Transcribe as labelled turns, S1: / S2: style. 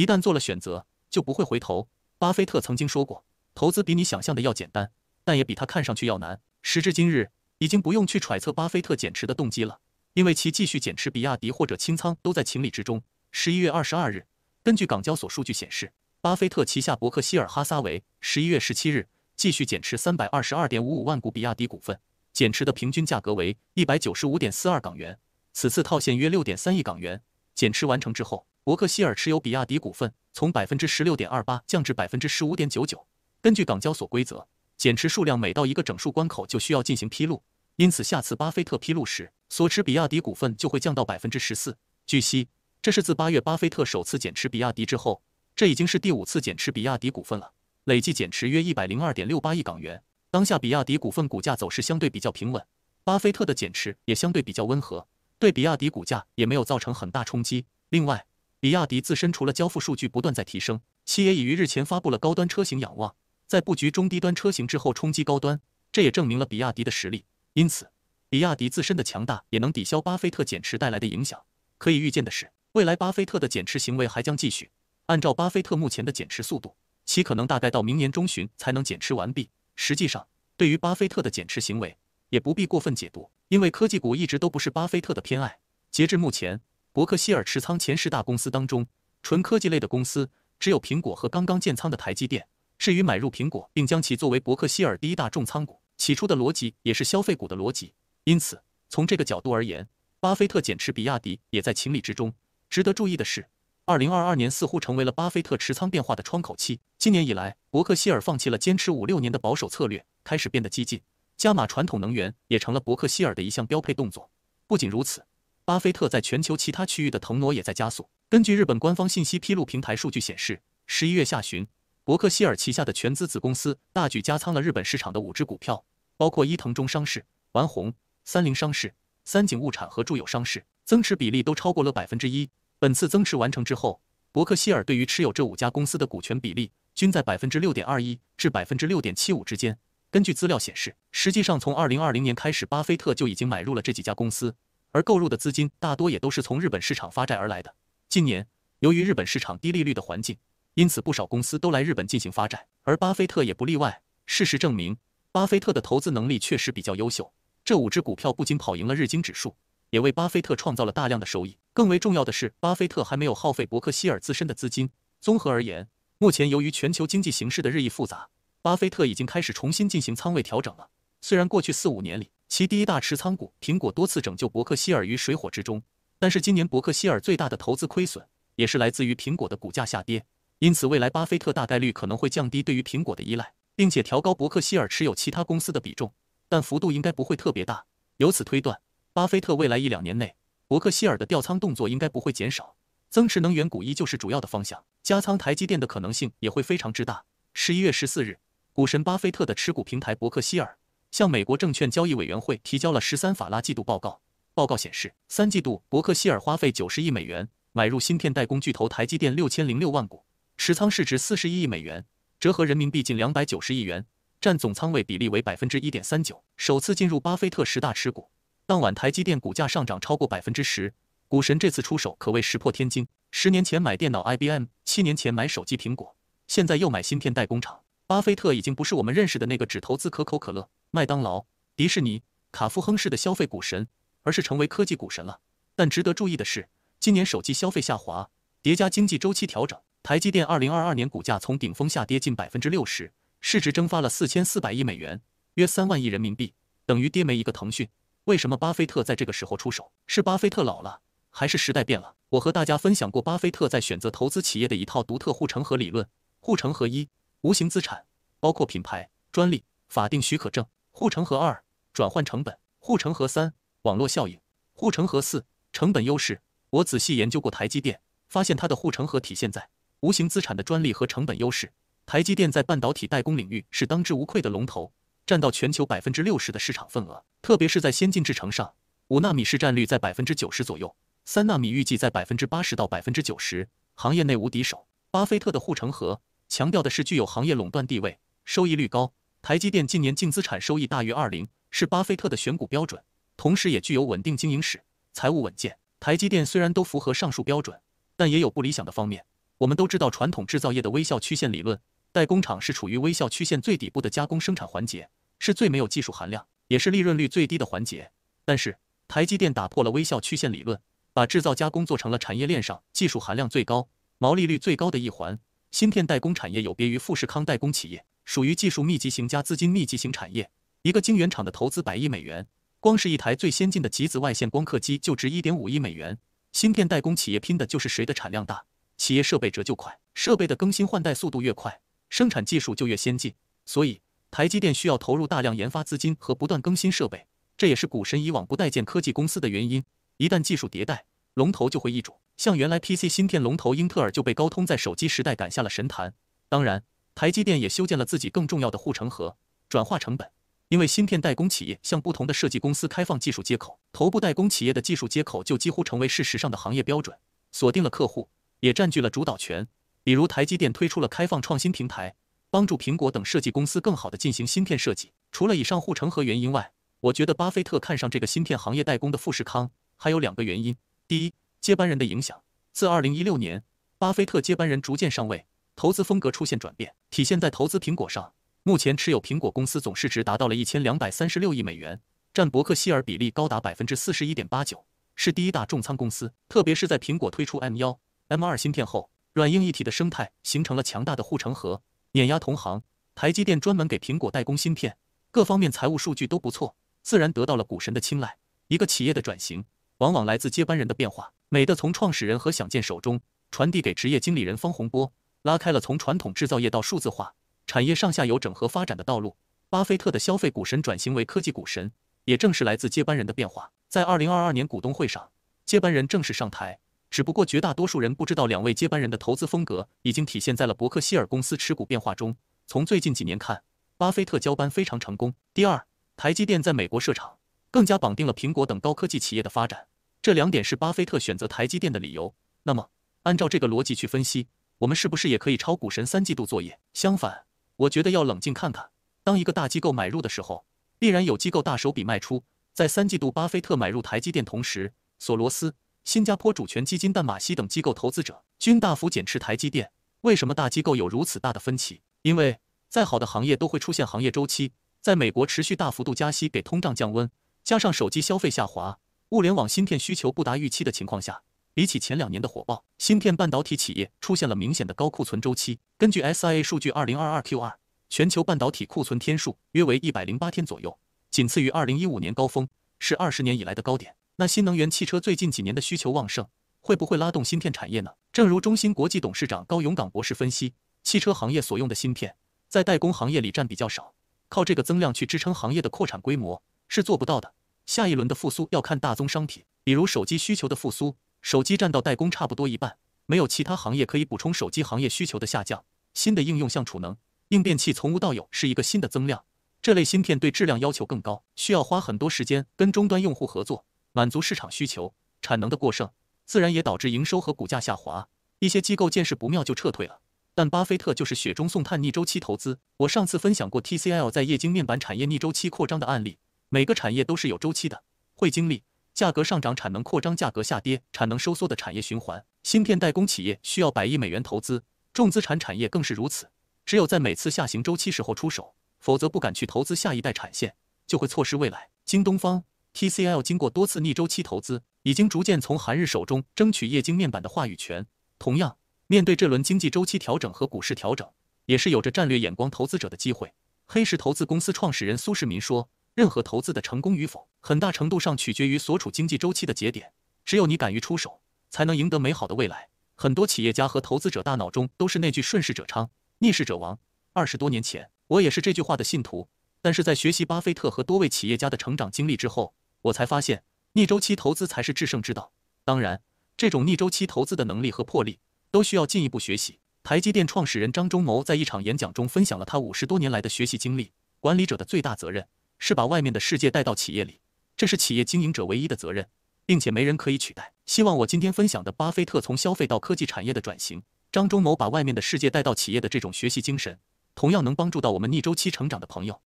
S1: 一旦做了选择，就不会回头。巴菲特曾经说过：“投资比你想象的要简单，但也比他看上去要难。”时至今日，已经不用去揣测巴菲特减持的动机了，因为其继续减持比亚迪或者清仓都在情理之中。十一月二十二日，根据港交所数据显示，巴菲特旗下伯克希尔哈撒韦十一月十七日继续减持三百二十二点五五万股比亚迪股份，减持的平均价格为一百九十五点四二港元，此次套现约六点三亿港元。减持完成之后。伯克希尔持有比亚迪股份从百分之十六点二八降至百分之十五点九九。根据港交所规则，减持数量每到一个整数关口就需要进行披露，因此下次巴菲特披露时，所持比亚迪股份就会降到百分之十四。据悉，这是自八月巴菲特首次减持比亚迪之后，这已经是第五次减持比亚迪股份了，累计减持约一百零二点六八亿港元。当下比亚迪股份股价走势相对比较平稳，巴菲特的减持也相对比较温和，对比亚迪股价也没有造成很大冲击。另外，比亚迪自身除了交付数据不断在提升，其也已于日前发布了高端车型仰望，在布局中低端车型之后冲击高端，这也证明了比亚迪的实力。因此，比亚迪自身的强大也能抵消巴菲特减持带来的影响。可以预见的是，未来巴菲特的减持行为还将继续。按照巴菲特目前的减持速度，其可能大概到明年中旬才能减持完毕。实际上，对于巴菲特的减持行为，也不必过分解读，因为科技股一直都不是巴菲特的偏爱。截至目前。伯克希尔持仓前十大公司当中，纯科技类的公司只有苹果和刚刚建仓的台积电。至于买入苹果，并将其作为伯克希尔第一大重仓股，起初的逻辑也是消费股的逻辑。因此，从这个角度而言，巴菲特减持比亚迪也在情理之中。值得注意的是，二零二二年似乎成为了巴菲特持仓变化的窗口期。今年以来，伯克希尔放弃了坚持五六年的保守策略，开始变得激进，加码传统能源也成了伯克希尔的一项标配动作。不仅如此。巴菲特在全球其他区域的腾挪也在加速。根据日本官方信息披露平台数据显示，十一月下旬，伯克希尔旗下的全资子公司大举加仓了日本市场的五只股票，包括伊藤中商事、丸红、三菱商事、三井物产和住友商事，增持比例都超过了百分之一。本次增持完成之后，伯克希尔对于持有这五家公司的股权比例均在百分之六点二一至百分之六点七五之间。根据资料显示，实际上从二零二零年开始，巴菲特就已经买入了这几家公司。而购入的资金大多也都是从日本市场发债而来的。近年，由于日本市场低利率的环境，因此不少公司都来日本进行发债，而巴菲特也不例外。事实证明，巴菲特的投资能力确实比较优秀。这五只股票不仅跑赢了日经指数，也为巴菲特创造了大量的收益。更为重要的是，巴菲特还没有耗费伯克希尔自身的资金。综合而言，目前由于全球经济形势的日益复杂，巴菲特已经开始重新进行仓位调整了。虽然过去四五年里，其第一大持仓股苹果多次拯救伯克希尔于水火之中，但是今年伯克希尔最大的投资亏损也是来自于苹果的股价下跌。因此，未来巴菲特大概率可能会降低对于苹果的依赖，并且调高伯克希尔持有其他公司的比重，但幅度应该不会特别大。由此推断，巴菲特未来一两年内伯克希尔的调仓动作应该不会减少，增持能源股依旧是主要的方向，加仓台积电的可能性也会非常之大。十一月十四日，股神巴菲特的持股平台伯克希尔。向美国证券交易委员会提交了十三法拉季度报告。报告显示，三季度伯克希尔花费九十亿美元买入芯片代工巨头台积电六千零六万股，持仓市值四十一亿美元，折合人民币近两百九十亿元，占总仓位比例为百分之一点三九，首次进入巴菲特十大持股。当晚，台积电股价上涨超过百分之十。股神这次出手可谓石破天惊。十年前买电脑 IBM，七年前买手机苹果，现在又买芯片代工厂。巴菲特已经不是我们认识的那个只投资可口可乐。麦当劳、迪士尼、卡夫亨氏的消费股神，而是成为科技股神了。但值得注意的是，今年手机消费下滑，叠加经济周期调整，台积电二零二二年股价从顶峰下跌近百分之六十，市值蒸发了四千四百亿美元，约三万亿人民币，等于跌没一个腾讯。为什么巴菲特在这个时候出手？是巴菲特老了，还是时代变了？我和大家分享过，巴菲特在选择投资企业的一套独特护城河理论：护城河一，无形资产，包括品牌、专利、法定许可证。护城河二转换成本，护城河三网络效应，护城河四成本优势。我仔细研究过台积电，发现它的护城河体现在无形资产的专利和成本优势。台积电在半导体代工领域是当之无愧的龙头，占到全球百分之六十的市场份额。特别是在先进制程上，五纳米市占率在百分之九十左右，三纳米预计在百分之八十到百分之九十，行业内无敌手。巴菲特的护城河强调的是具有行业垄断地位，收益率高。台积电近年净资产收益大于二零，是巴菲特的选股标准，同时也具有稳定经营史、财务稳健。台积电虽然都符合上述标准，但也有不理想的方面。我们都知道传统制造业的微笑曲线理论，代工厂是处于微笑曲线最底部的加工生产环节，是最没有技术含量，也是利润率最低的环节。但是台积电打破了微笑曲线理论，把制造加工做成了产业链上技术含量最高、毛利率最高的一环。芯片代工产业有别于富士康代工企业。属于技术密集型加资金密集型产业。一个晶圆厂的投资百亿美元，光是一台最先进的极紫外线光刻机就值一点五亿美元。芯片代工企业拼的就是谁的产量大，企业设备折旧快，设备的更新换代速度越快，生产技术就越先进。所以，台积电需要投入大量研发资金和不断更新设备。这也是股神以往不待见科技公司的原因。一旦技术迭代，龙头就会易主。像原来 PC 芯片龙头英特尔就被高通在手机时代赶下了神坛。当然。台积电也修建了自己更重要的护城河——转化成本。因为芯片代工企业向不同的设计公司开放技术接口，头部代工企业的技术接口就几乎成为事实上的行业标准，锁定了客户，也占据了主导权。比如，台积电推出了开放创新平台，帮助苹果等设计公司更好地进行芯片设计。除了以上护城河原因外，我觉得巴菲特看上这个芯片行业代工的富士康还有两个原因：第一，接班人的影响。自2016年，巴菲特接班人逐渐上位。投资风格出现转变，体现在投资苹果上。目前持有苹果公司总市值达到了一千两百三十六亿美元，占伯克希尔比例高达百分之四十一点八九，是第一大重仓公司。特别是在苹果推出 M1、M2 芯片后，软硬一体的生态形成了强大的护城河，碾压同行。台积电专门给苹果代工芯片，各方面财务数据都不错，自然得到了股神的青睐。一个企业的转型，往往来自接班人的变化。美的从创始人何享健手中传递给职业经理人方洪波。拉开了从传统制造业到数字化产业上下游整合发展的道路。巴菲特的消费股神转型为科技股神，也正是来自接班人的变化。在二零二二年股东会上，接班人正式上台。只不过，绝大多数人不知道，两位接班人的投资风格已经体现在了伯克希尔公司持股变化中。从最近几年看，巴菲特交班非常成功。第二，台积电在美国设厂，更加绑定了苹果等高科技企业的发展。这两点是巴菲特选择台积电的理由。那么，按照这个逻辑去分析。我们是不是也可以抄股神三季度作业？相反，我觉得要冷静看看。当一个大机构买入的时候，必然有机构大手笔卖出。在三季度，巴菲特买入台积电同时，索罗斯、新加坡主权基金淡马锡等机构投资者均大幅减持台积电。为什么大机构有如此大的分歧？因为再好的行业都会出现行业周期。在美国持续大幅度加息给通胀降温，加上手机消费下滑、物联网芯片需求不达预期的情况下。比起前两年的火爆，芯片半导体企业出现了明显的高库存周期。根据 SIA 数据，二零二二 Q 二全球半导体库存天数约为一百零八天左右，仅次于二零一五年高峰，是二十年以来的高点。那新能源汽车最近几年的需求旺盛，会不会拉动芯片产业呢？正如中芯国际董事长高永港博士分析，汽车行业所用的芯片在代工行业里占比较少，靠这个增量去支撑行业的扩产规模是做不到的。下一轮的复苏要看大宗商品，比如手机需求的复苏。手机占到代工差不多一半，没有其他行业可以补充手机行业需求的下降。新的应用像储能、应变器，从无到有是一个新的增量。这类芯片对质量要求更高，需要花很多时间跟终端用户合作，满足市场需求。产能的过剩自然也导致营收和股价下滑。一些机构见势不妙就撤退了，但巴菲特就是雪中送炭，逆周期投资。我上次分享过 TCL 在液晶面板产业逆周期扩张的案例。每个产业都是有周期的，会经历。价格上涨，产能扩张；价格下跌，产能收缩的产业循环。芯片代工企业需要百亿美元投资，重资产产业更是如此。只有在每次下行周期时候出手，否则不敢去投资下一代产线，就会错失未来。京东方、TCL 经过多次逆周期投资，已经逐渐从韩日手中争取液晶面板的话语权。同样，面对这轮经济周期调整和股市调整，也是有着战略眼光投资者的机会。黑石投资公司创始人苏世民说。任何投资的成功与否，很大程度上取决于所处经济周期的节点。只有你敢于出手，才能赢得美好的未来。很多企业家和投资者大脑中都是那句“顺势者昌，逆势者亡”。二十多年前，我也是这句话的信徒。但是在学习巴菲特和多位企业家的成长经历之后，我才发现逆周期投资才是制胜之道。当然，这种逆周期投资的能力和魄力，都需要进一步学习。台积电创始人张忠谋在一场演讲中分享了他五十多年来的学习经历：管理者的最大责任。是把外面的世界带到企业里，这是企业经营者唯一的责任，并且没人可以取代。希望我今天分享的巴菲特从消费到科技产业的转型，张忠谋把外面的世界带到企业的这种学习精神，同样能帮助到我们逆周期成长的朋友。